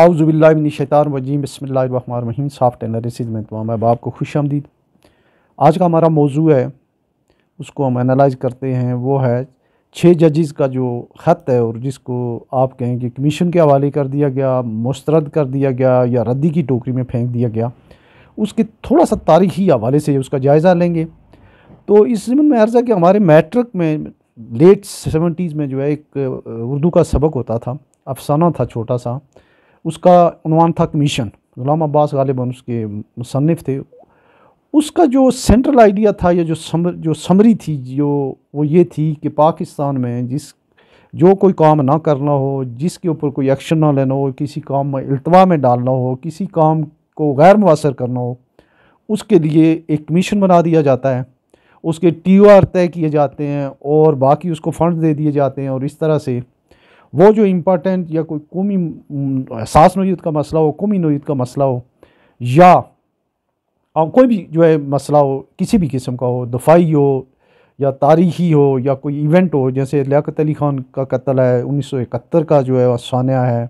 आउज़बिल्लाशान वजीम बसमीम soft analysis में तमाम अब को खुश आमदीद आज का हमारा मौजू है उसको हम एनालाइज करते हैं वो है छः जजेस का जो ख़त है और जिसको आप कहें कि कमीशन के हवाले कर दिया गया मस्तरद कर दिया गया या रद्दी की टोकरी में फेंक दिया गया उसके थोड़ा सा तारीखी हवाले से उसका जायज़ा लेंगे तो इस ज़मन में अर्ज़ा कि हमारे मैट्रिक में लेट सेवेंटीज़ में जो है एक उर्दू का सबक होता था अफसाना था छोटा सा उसका उनवान था कमीशन गुलाम अब्बास गालिबा उसके मुसनफ़ थे उसका जो सेंट्रल आइडिया था या जो समर जो समरी थी जो वो ये थी कि पाकिस्तान में जिस जो कोई काम ना करना हो जिसके ऊपर कोई एक्शन ना लेना हो किसी काम में अल्तवा में डालना हो किसी काम को गैर मुसर करना हो उसके लिए एक कमीशन बना दिया जाता है उसके टी ओ आर तय किए जाते हैं और बाकी उसको फ़ंड दे दिए जाते हैं और इस तरह से वो जो इम्पोर्टेंट या कोई कौमी एहसास नोयत का मसला हो कौमी नोयत का मसला हो या कोई भी जो है मसला हो किसी भी किस्म का हो दफाई हो या तारीखी हो या कोई इवेंट हो जैसे लियाकत अली खान का कत्ल है उन्नीस सौ इकहत्तर का जो है सानिया है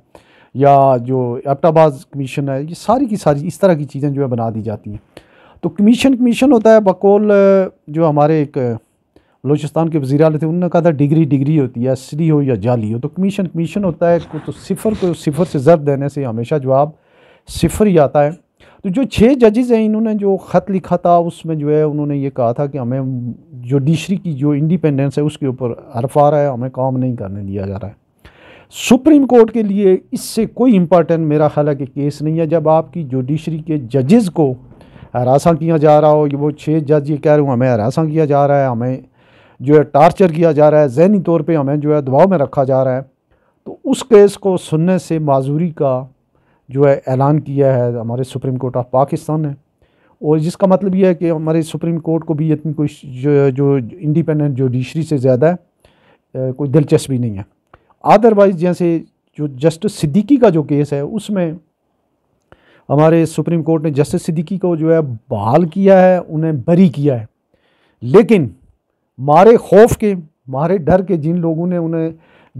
या जो एबटाबाज कमीशन है ये सारी की सारी इस तरह की चीज़ें जो है बना दी जाती हैं तो कमीशन कमीशन होता है बकौल जो हमारे एक बलोचिस्तान के वजी आले थे उन्होंने कहा था डिग्री डिग्री होती है असली हो या जाली हो तो कमीशन कमीशन होता है तो सिफर को सिफर से ज़र देने से हमेशा जवाब सिफर ही आता है तो जो छः जजेज़ हैं इन्होंने जो ख़त लिखा था उसमें जो है उन्होंने ये कहा था कि हमें जुडिशरी की जो इंडिपेंडेंस है उसके ऊपर हरफ आ रहा है हमें काम नहीं करने दिया जा रहा है सुप्रीम कोर्ट के लिए इससे कोई इम्पोर्टेंट मेरा ख्याल है कि केस नहीं है जब आपकी जुडिशरी के जजेज़ को हरासा किया जा रहा हो ये वो छः जज ये कह रहे हो हमें हरासा किया जा रहा है हमें जो है टार्चर किया जा रहा है जहनी तौर पे हमें जो है दबाव में रखा जा रहा है तो उस केस को सुनने से माजूरी का जो है ऐलान किया है हमारे सुप्रीम कोर्ट ऑफ पाकिस्तान ने और जिसका मतलब यह है कि हमारे सुप्रीम कोर्ट को भी इतनी कोई जो जो इंडिपेंडेंट जुडिशरी से ज़्यादा कोई दिलचस्पी नहीं है अदरवाइज़ जैसे जो जस्टिस सिद्दीकी का जो केस है उसमें हमारे सुप्रीम कोर्ट ने जस्टिस सिद्दीकी को जो है बहाल किया है उन्हें बरी किया है लेकिन मारे खौफ के मारे डर के जिन लोगों ने उन्हें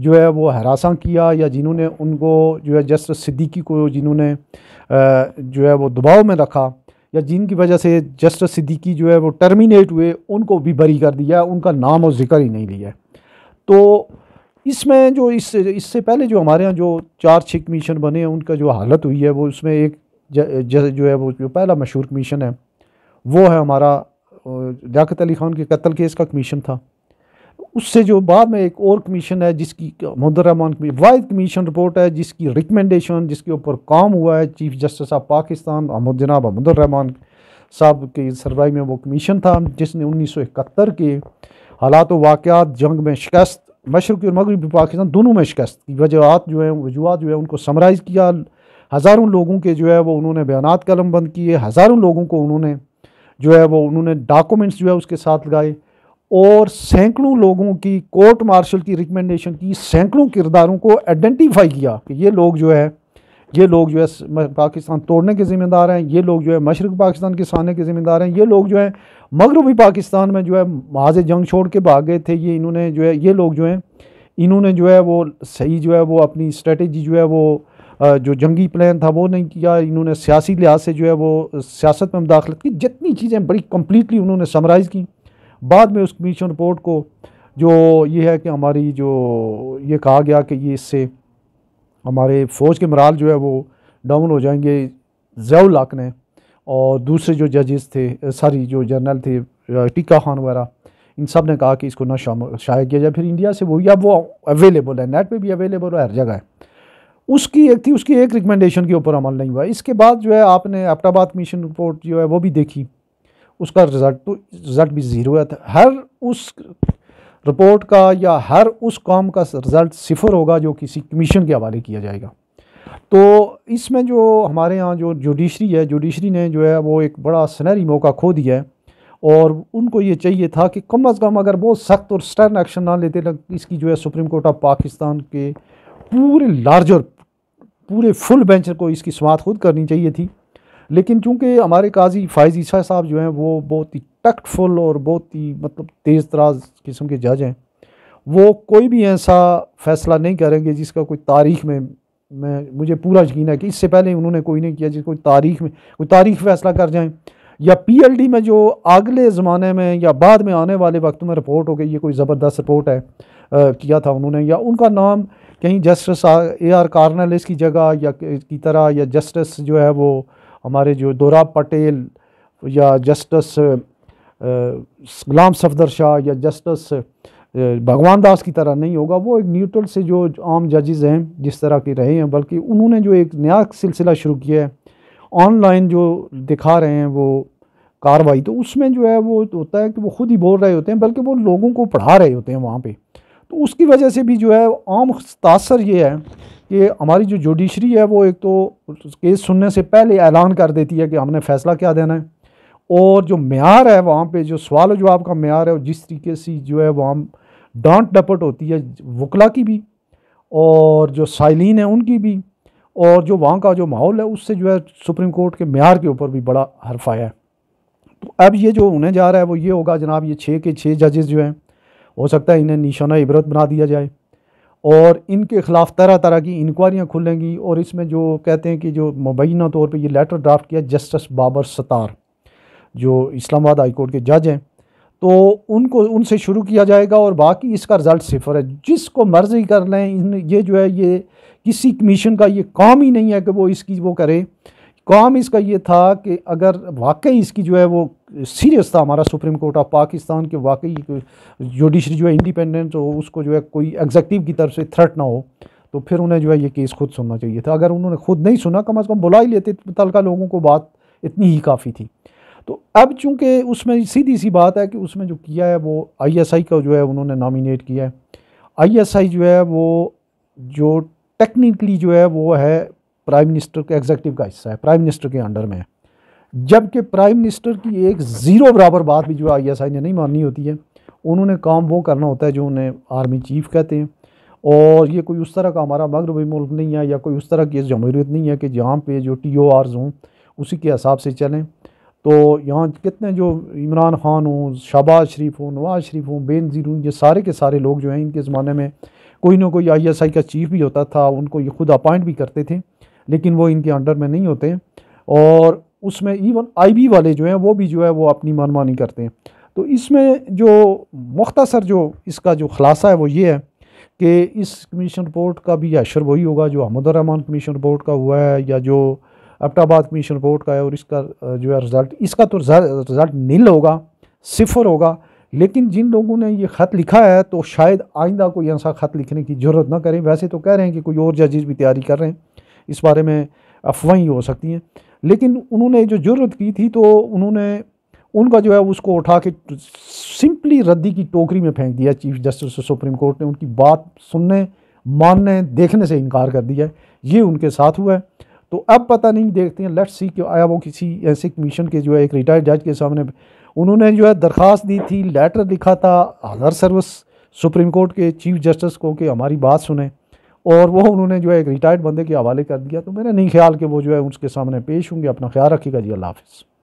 जो है वो हरासा किया या जिन्होंने उनको जो है जस्टिस सिद्दीकी को जिन्होंने जो है वो दबाव में रखा या जिनकी वजह से जस्टिस सिद्दीकी जो है वो टर्मिनेट हुए उनको भी बरी कर दिया उनका नाम और ज़िक्र ही नहीं लिया तो इसमें जो इस इससे पहले जो हमारे यहाँ जो चार छः कमीशन बने हैं उनका जो हालत हुई है वो उसमें एक ज, ज, जो है वो जो पहला मशहूर कमीशन है वो है हमारा लियात अली ख़ान के कत्ल केस का कमीशन था उससे जो बाद में एक और कमीशन है जिसकी की वायद कमीशन रिपोर्ट है जिसकी रिकमेंडेशन जिसके ऊपर काम हुआ है chief justice of Pakistan Ahmad जनाब रहमान साहब के सरवाई में वो कमीशन था जिसने उन्नीस सौ इकहत्तर के हालात वाक़ात जंग में शिकस्त मशरक़ी और मगरबी पाकिस्तान दोनों में शिकस्त की वजहत जो है वजूहत जो है उनको समराइज़ किया हज़ारों लोगों के जो है वो उन्होंने बयान कलम बंद किए हज़ारों लोगों को उन्होंने जो है वो उन्होंने डॉक्यूमेंट्स जो है उसके साथ लगाए और सैकड़ों लोगों की कोर्ट मार्शल की रिकमेंडेशन की सैकड़ों किरदारों को आइडेंटिफाई किया कि ये लोग जो है ये लोग जो है पाकिस्तान तोड़ने के ज़िम्मेदार हैं ये लोग जो है मशरक़ पाकिस्तान के साने के ज़िम्मेदार हैं ये लोग जो हैं मगरबी पाकिस्तान में जो है माज जंग छोड़ के भाग गए थे ये इन्होंने जो है ये लोग जो हैं इन्होंने जो है वो सही जो है वो अपनी स्ट्रेटी जो है वो जो जंगी प्लान था वो नहीं किया इन्होंने सियासी लिहाज से जो है वो सियासत में मुदाखलत की जितनी चीज़ें बड़ी कम्प्लीटली उन्होंने समराइज़ की बाद में उस कमीशन रिपोर्ट को जो ये है कि हमारी जो ये कहा गया कि ये इससे हमारे फ़ौज के मराल जो है वो डाउन हो जाएंगे जयाउल हक ने और दूसरे जो जजेस थे सारी जो जनरल थे टीका खान वगैरह इन सब ने कहा कि इसको ना शाया किया जाए फिर इंडिया से वो या वो अवेलेबल है नेट पे भी अवेलेबल है हर जगह है उसकी एक थी उसकी एक रिकमेंडेशन के ऊपर अमल नहीं हुआ इसके बाद जो है आपने एपटाबाद मिशन रिपोर्ट जो है वो भी देखी उसका रिज़ल्ट तो रिज़ल्ट भी ज़ीरो है तो हर उस रिपोर्ट का या हर उस काम का रिज़ल्ट सिफर होगा जो किसी कमीशन के हवाले किया जाएगा तो इसमें जो हमारे यहाँ जो जुडिशरी है जुडिशरी ने जो है वो एक बड़ा सुनहरी मौका खो दिया है और उनको ये चाहिए था कि कम अज़ कम अगर बहुत सख्त और स्टर्न एक्शन ना लेते इसकी जो है सुप्रीम कोर्ट ऑफ पाकिस्तान के पूरे लार्जर पूरे फुल बेंच को इसकी समात खुद करनी चाहिए थी लेकिन चूंकि हमारे काजी फायज ईसा साहब जो हैं वो बहुत ही टक्टफुल और बहुत ही मतलब तेज़ तराज किस्म के जज हैं वो कोई भी ऐसा फ़ैसला नहीं करेंगे जिसका कोई तारीख में मैं मुझे पूरा यकीन है कि इससे पहले उन्होंने कोई नहीं किया जिसको तारीख में कोई तारीख फैसला कर जाएँ या पीएलडी में जो अगले ज़माने में या बाद में आने वाले वक्त में रिपोर्ट हो गई ये कोई ज़बरदस्त रिपोर्ट है आ, किया था उन्होंने या उनका नाम कहीं जस्टिस ए आर कार्नलिस की जगह या की तरह या जस्टिस जो है वो हमारे जो दोरा पटेल या जस्टिस गुलाम सफदर शाह या जस्टिस भगवान दास की तरह नहीं होगा वो एक न्यूट्रल से जो आम जजेस हैं जिस तरह के रहे हैं बल्कि उन्होंने जो एक नया सिलसिला शुरू किया है ऑनलाइन जो दिखा रहे हैं वो कार्रवाई तो उसमें जो है वो होता है कि वो खुद ही बोल रहे होते हैं बल्कि वो लोगों को पढ़ा रहे होते हैं वहाँ पर तो उसकी वजह से भी जो है आम तासर ये है कि हमारी जो जुडिशरी है वो एक तो केस सुनने से पहले ऐलान कर देती है कि हमने फ़ैसला क्या देना है और जो मैार है वहाँ पे जो सवाल जवाब का मैार है जिस तरीके से जो है वहाँ डांट डपट होती है वकला की भी और जो साइलिन है उनकी भी और जो वहाँ का जो माहौल है उससे जो है सुप्रीम कोर्ट के मैार के ऊपर भी बड़ा हरफा है तो अब ये जो होने जा रहा है वो ये होगा जनाब ये छः के छः जजेज़ जो हैं हो सकता है इन्हें निशाना इबरत बना दिया जाए और इनके ख़िलाफ़ तरह तरह की इंक्वायरियाँ खुलेंगी और इसमें जो कहते हैं कि जो मुबैना तौर पर यह लेटर ड्राफ्ट किया जस्टिस बाबर सतार जो इस्लामाबाद हाई कोर्ट के जज हैं तो उनको उनसे शुरू किया जाएगा और बाकी इसका रिज़ल्ट सिफर है जिसको मर्ज़ी कर लें इन ये जो है ये किसी कमीशन का ये काम ही नहीं है कि वो इसकी वो करे काम इसका ये था कि अगर वाकई इसकी जो है वो सीरियस था हमारा सुप्रीम कोर्ट ऑफ पाकिस्तान के वाकई जुडिशरी जो है इंडिपेंडेंट हो उसको जो है कोई एग्जेक्टिव की तरफ से थ्रेट ना हो तो फिर उन्हें जो है ये केस खुद सुनना चाहिए था अगर उन्होंने खुद नहीं सुना कम अज़ कम बुला ही लेते तलका लोगों को बात इतनी ही काफ़ी थी तो अब चूंकि उसमें सीधी सी बात है कि उसमें जो किया है वो आईएसआई का जो है उन्होंने नॉमिनेट किया है आईएसआई जो है वो जो टेक्निकली जो है वो है प्राइम मिनिस्टर के एग्जेक्टिव का हिस्सा है प्राइम मिनिस्टर के अंडर में है जबकि प्राइम मिनिस्टर की एक ज़ीरो बराबर बात भी जो आई एस आई ने नहीं माननी होती है उन्होंने काम वो करना होता है जो उन्हें आर्मी चीफ कहते हैं और ये कोई उस तरह का हमारा मगरबी मुल्क नहीं है या कोई उस तरह की जमहूरीत नहीं है कि जहाँ पे जो टी ओ आर्स हों उसी के हिसाब से चलें तो यहाँ कितने जो इमरान खान हों शहबाज शरीफ हों नवाज शरीफ हों जीर हों ये सारे के सारे लोग जो हैं इनके ज़माने में कोई ना कोई आई एस आई का चीफ भी होता था उनको ये खुद अपॉइंट भी करते थे लेकिन वो इनके अंडर में नहीं होते और उसमें इवन आईबी वाले जो हैं वो भी जो है वो अपनी मनमानी करते हैं तो इसमें जो मुख्तसर जो इसका जो ख़ुलासा है वो ये है कि इस कमीशन रिपोर्ट का भी अशर वही होगा जो अहमदुलरहमान कमीशन रिपोर्ट का हुआ है या जो अबटाबाद कमीशन रिपोर्ट का है और इसका जो है रिज़ल्ट इसका तो रिज़ल्ट नील होगा सिफर होगा लेकिन जिन लोगों ने ये ख़त लिखा है तो शायद आइंदा कोई ऐसा ख़त लिखने की ज़रूरत ना करें वैसे तो कह रहे हैं कि कोई और जजेज़ भी तैयारी कर रहे हैं इस बारे में अफवाहें हो सकती हैं लेकिन उन्होंने जो जरूरत की थी तो उन्होंने उनका जो है उसको उठा के सिंपली रद्दी की टोकरी में फेंक दिया चीफ जस्टिस सुप्रीम कोर्ट ने उनकी बात सुनने मानने देखने से इनकार कर दिया ये उनके साथ हुआ है तो अब पता नहीं देखते हैं लेट्स सी कि आया वो किसी ऐसे कमीशन के जो है एक रिटायर्ड जज के सामने उन्होंने जो है दरख्वास्त दी थी लेटर लिखा था अदर सर्विस सुप्रीम कोर्ट के चीफ जस्टिस को कि हमारी बात सुने और वो उन्होंने जो है एक रिटायर्ड बंदे के हवाले कर दिया तो मेरा नहीं ख्याल कि वो जो है उसके सामने पेश होंगे अपना ख्याल रखिएगा जी अल्लाह हाफिज़